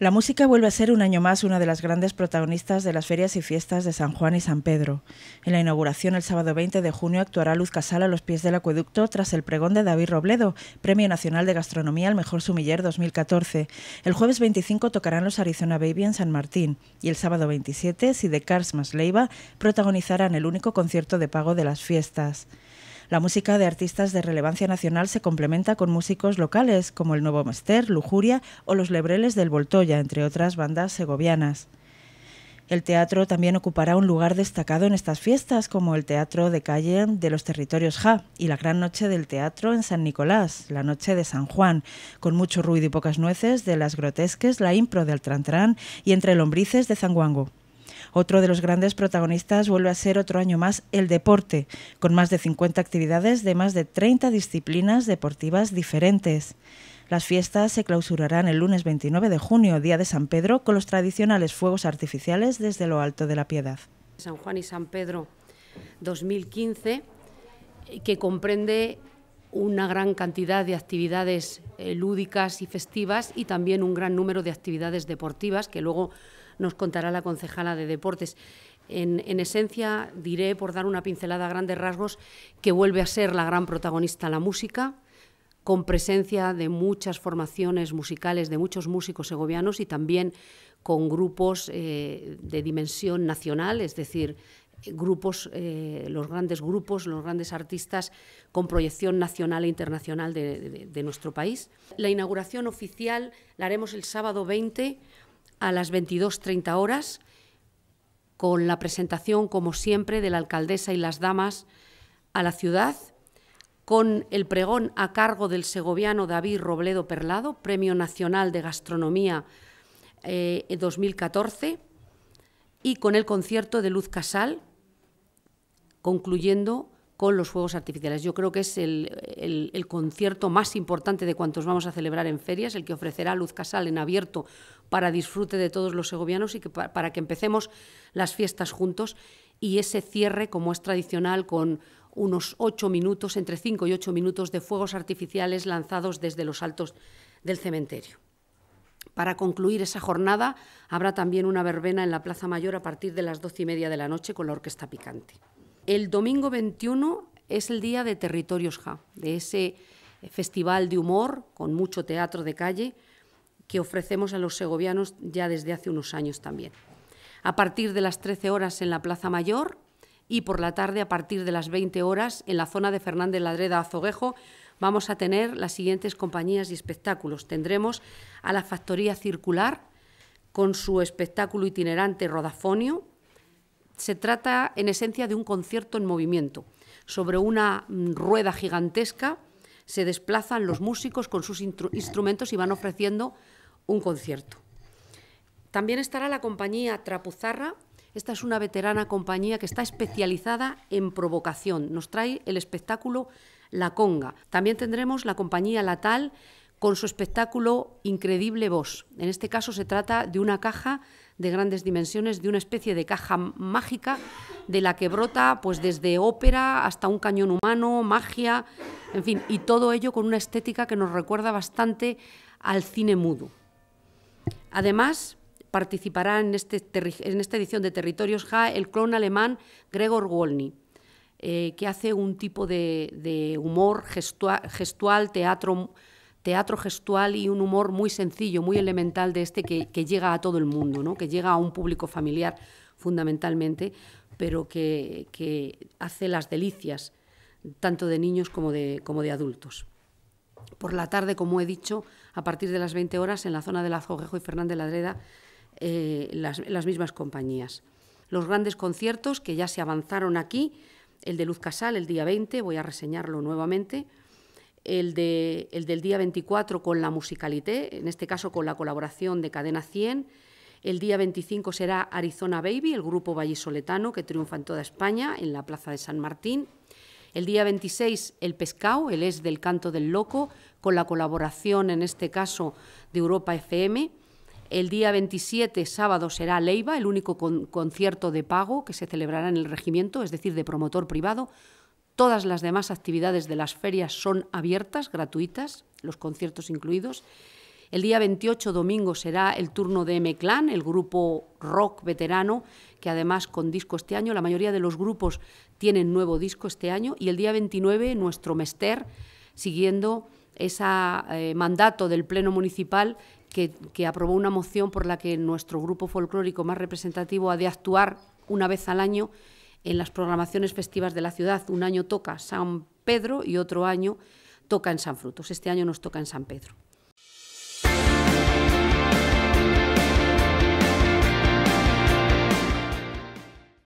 La música vuelve a ser un año más una de las grandes protagonistas de las ferias y fiestas de San Juan y San Pedro. En la inauguración el sábado 20 de junio actuará Luz Casal a los pies del acueducto tras el pregón de David Robledo, Premio Nacional de Gastronomía al Mejor Sumiller 2014. El jueves 25 tocarán los Arizona Baby en San Martín y el sábado 27 Sidecars más Leiva protagonizarán el único concierto de pago de las fiestas. La música de artistas de relevancia nacional se complementa con músicos locales como el Nuevo Mester, Lujuria o los Lebreles del Voltoya, entre otras bandas segovianas. El teatro también ocupará un lugar destacado en estas fiestas, como el Teatro de Calle de los Territorios Ja y la Gran Noche del Teatro en San Nicolás, la Noche de San Juan, con mucho ruido y pocas nueces de las grotesques, la impro del Trantrán y entre lombrices de Zanguango. Otro de los grandes protagonistas vuelve a ser otro año más el deporte, con más de 50 actividades de más de 30 disciplinas deportivas diferentes. Las fiestas se clausurarán el lunes 29 de junio, día de San Pedro, con los tradicionales fuegos artificiales desde lo alto de la Piedad. San Juan y San Pedro 2015, que comprende una gran cantidad de actividades eh, lúdicas y festivas y también un gran número de actividades deportivas que luego nos contará la concejala de Deportes. En, esencia, diré, por dar una pincelada a grandes rasgos, que vuelve a ser la gran protagonista la música, con presencia de muchas formaciones musicales, de muchos músicos segovianos y también con grupos eh, de dimensión nacional, es decir, grupos, eh, los grandes grupos, los grandes artistas con proyección nacional e internacional de nuestro país. La inauguración oficial la haremos el sábado 20 a las 22.30 horas con la presentación, como siempre, de la alcaldesa y las damas a la ciudad, con el pregón a cargo del segoviano David Robledo Perlado, Premio Nacional de Gastronomía 2014, eh, y con el concierto de Luz Casal, concluyendo con los fuegos artificiales. Yo creo que es el, concierto más importante de cuantos vamos a celebrar en ferias, el que ofrecerá Luz Casal en abierto para disfrute de todos los segovianos y para, que empecemos las fiestas juntos y ese cierre, como es tradicional, con unos ocho minutos, entre cinco y ocho minutos de fuegos artificiales lanzados desde los altos del cementerio. Para concluir esa jornada habrá también una verbena en la Plaza Mayor a partir de las doce y media de la noche con la Orquesta Picante. El domingo 21 es el día de Territorios Ja, de ese eh, festival de humor con mucho teatro de calle que ofrecemos a los segovianos ya desde hace unos años también. A partir de las 13 horas en la Plaza Mayor y por la tarde a partir de las 20 horas en la zona de Fernández Ladreda Azoguejo vamos a tener las siguientes compañías y espectáculos. Tendremos a la Factoría Circular con su espectáculo itinerante Rodafonio, se trata en esencia de un concierto en movimiento. Sobre una mm, rueda gigantesca se desplazan los músicos con sus instrumentos y van ofreciendo un concierto. También estará la compañía Trapuzarra. Esta es una veterana compañía que está especializada en provocación. Nos trae el espectáculo La Conga. También tendremos la compañía Latal con su espectáculo Increíble Voz. En este caso se trata de una caja de grandes dimensiones, de una especie de caja mágica de la que brota pues desde ópera hasta un cañón humano, magia, en fin, y todo ello con una estética que nos recuerda bastante al cine mudo. Además, participará en, este, en esta edición de Territorios Ja el clon alemán Gregor Wolny, eh, que hace un tipo de, humor gestual, teatro teatro gestual y un humor muy sencillo, muy elemental de este que, llega a todo el mundo, ¿no? que llega a un público familiar fundamentalmente, pero que, hace las delicias tanto de niños como de, adultos. Por la tarde, como he dicho, a partir de las 20 horas, en la zona de Lazogejo y Fernández Ladreda, eh, las, las mismas compañías. Los grandes conciertos que ya se avanzaron aquí, el de Luz Casal el día 20, voy a reseñarlo nuevamente, el, del día 24 con la musicalité, en este caso con la colaboración de Cadena 100. El día 25 será Arizona Baby, el grupo vallisoletano que triunfa en toda España, en la Plaza de San Martín. El día 26, El Pescao, el es del Canto del Loco, con la colaboración, en este caso, de Europa FM. El día 27, sábado, será Leiva, el único concierto de pago que se celebrará en el regimiento, es decir, de promotor privado, Todas las demás actividades de las ferias son abiertas, gratuitas, los conciertos incluidos. El día 28, domingo, será el turno de M-Clan, el grupo rock veterano, que además con disco este año, la mayoría de los grupos tienen nuevo disco este año, y el día 29, nuestro Mester, siguiendo ese eh, mandato del Pleno Municipal que, que, aprobó una moción por la que nuestro grupo folclórico más representativo ha de actuar una vez al año en las programaciones festivas de la ciudad. Un año toca San Pedro y otro año toca en San Frutos. Este año nos toca en San Pedro.